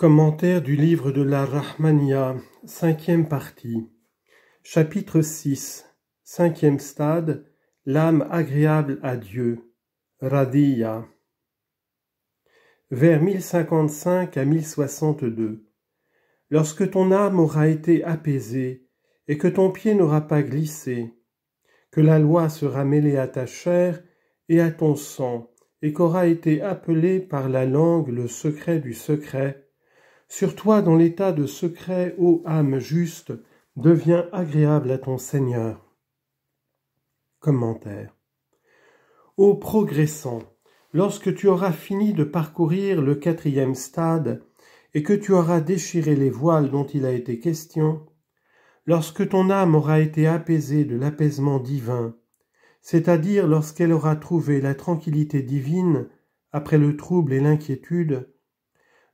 Commentaire du livre de la Rahmania, cinquième partie. Chapitre 6, cinquième stade, l'âme agréable à Dieu, radia Vers 1055 à 1062. Lorsque ton âme aura été apaisée et que ton pied n'aura pas glissé, que la loi sera mêlée à ta chair et à ton sang, et qu'aura été appelé par la langue le secret du secret, sur toi, dans l'état de secret, ô âme juste, deviens agréable à ton Seigneur. Commentaire. Ô progressant, lorsque tu auras fini de parcourir le quatrième stade et que tu auras déchiré les voiles dont il a été question, lorsque ton âme aura été apaisée de l'apaisement divin, c'est-à-dire lorsqu'elle aura trouvé la tranquillité divine après le trouble et l'inquiétude,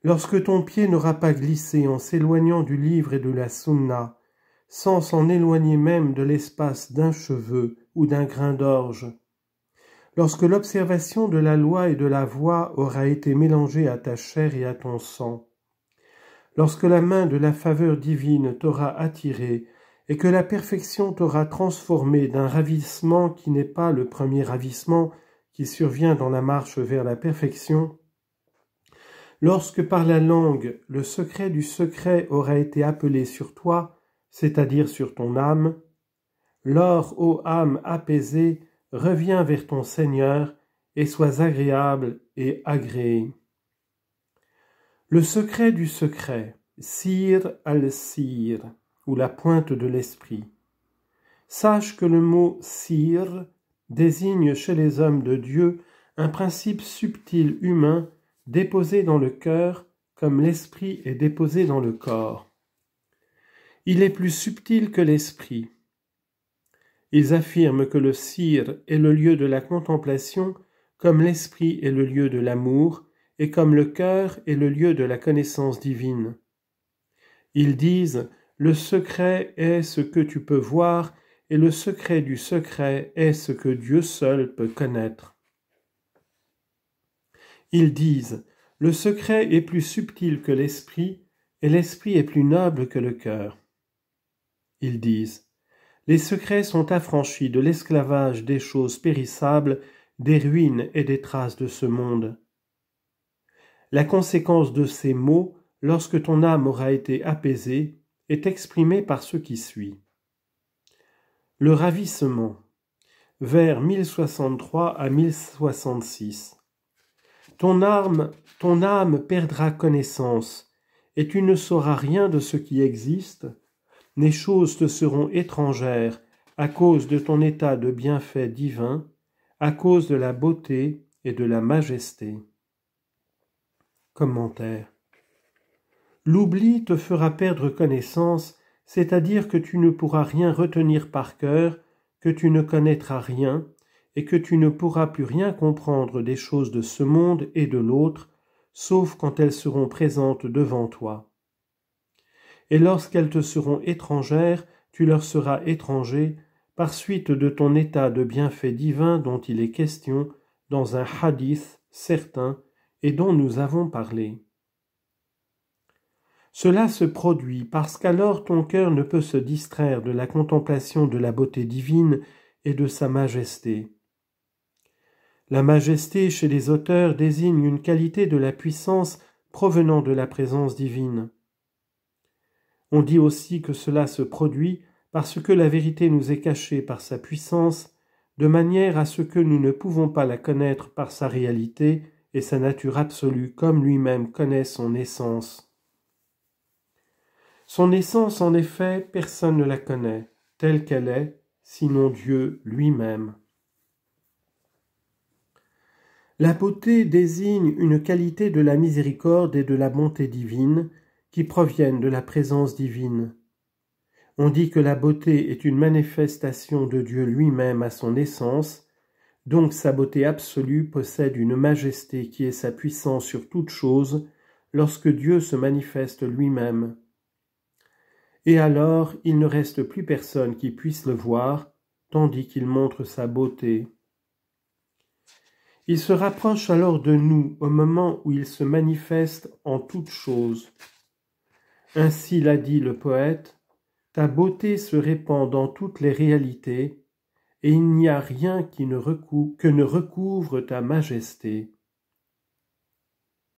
Lorsque ton pied n'aura pas glissé en s'éloignant du livre et de la sunna, sans s'en éloigner même de l'espace d'un cheveu ou d'un grain d'orge, lorsque l'observation de la loi et de la voie aura été mélangée à ta chair et à ton sang, lorsque la main de la faveur divine t'aura attiré et que la perfection t'aura transformé d'un ravissement qui n'est pas le premier ravissement qui survient dans la marche vers la perfection, Lorsque par la langue le secret du secret aura été appelé sur toi, c'est-à-dire sur ton âme, lors, ô âme apaisée, reviens vers ton Seigneur et sois agréable et agréé. Le secret du secret, sire al-sir, ou la pointe de l'esprit. Sache que le mot sire désigne chez les hommes de Dieu un principe subtil humain déposé dans le cœur comme l'esprit est déposé dans le corps. Il est plus subtil que l'esprit. Ils affirment que le cire est le lieu de la contemplation comme l'esprit est le lieu de l'amour et comme le cœur est le lieu de la connaissance divine. Ils disent le secret est ce que tu peux voir et le secret du secret est ce que Dieu seul peut connaître. Ils disent Le secret est plus subtil que l'esprit, et l'esprit est plus noble que le cœur. Ils disent Les secrets sont affranchis de l'esclavage des choses périssables, des ruines et des traces de ce monde. La conséquence de ces mots, lorsque ton âme aura été apaisée, est exprimée par ce qui suit. Le ravissement vers 1063 à 1066. Ton âme, ton âme perdra connaissance, et tu ne sauras rien de ce qui existe. Les choses te seront étrangères à cause de ton état de bienfait divin, à cause de la beauté et de la majesté. Commentaire. L'oubli te fera perdre connaissance, c'est-à-dire que tu ne pourras rien retenir par cœur, que tu ne connaîtras rien, et que tu ne pourras plus rien comprendre des choses de ce monde et de l'autre, sauf quand elles seront présentes devant toi. Et lorsqu'elles te seront étrangères, tu leur seras étranger, par suite de ton état de bienfait divin dont il est question dans un hadith certain et dont nous avons parlé. Cela se produit parce qu'alors ton cœur ne peut se distraire de la contemplation de la beauté divine et de sa majesté. La majesté chez les auteurs désigne une qualité de la puissance provenant de la présence divine. On dit aussi que cela se produit parce que la vérité nous est cachée par sa puissance, de manière à ce que nous ne pouvons pas la connaître par sa réalité et sa nature absolue comme lui-même connaît son essence. Son essence, en effet, personne ne la connaît, telle qu'elle est, sinon Dieu lui-même. La beauté désigne une qualité de la miséricorde et de la bonté divine qui proviennent de la présence divine. On dit que la beauté est une manifestation de Dieu lui-même à son essence, donc sa beauté absolue possède une majesté qui est sa puissance sur toute chose lorsque Dieu se manifeste lui-même. Et alors il ne reste plus personne qui puisse le voir, tandis qu'il montre sa beauté. Il se rapproche alors de nous au moment où il se manifeste en toutes choses. Ainsi l'a dit le poète, ta beauté se répand dans toutes les réalités, et il n'y a rien qui ne que ne recouvre ta majesté.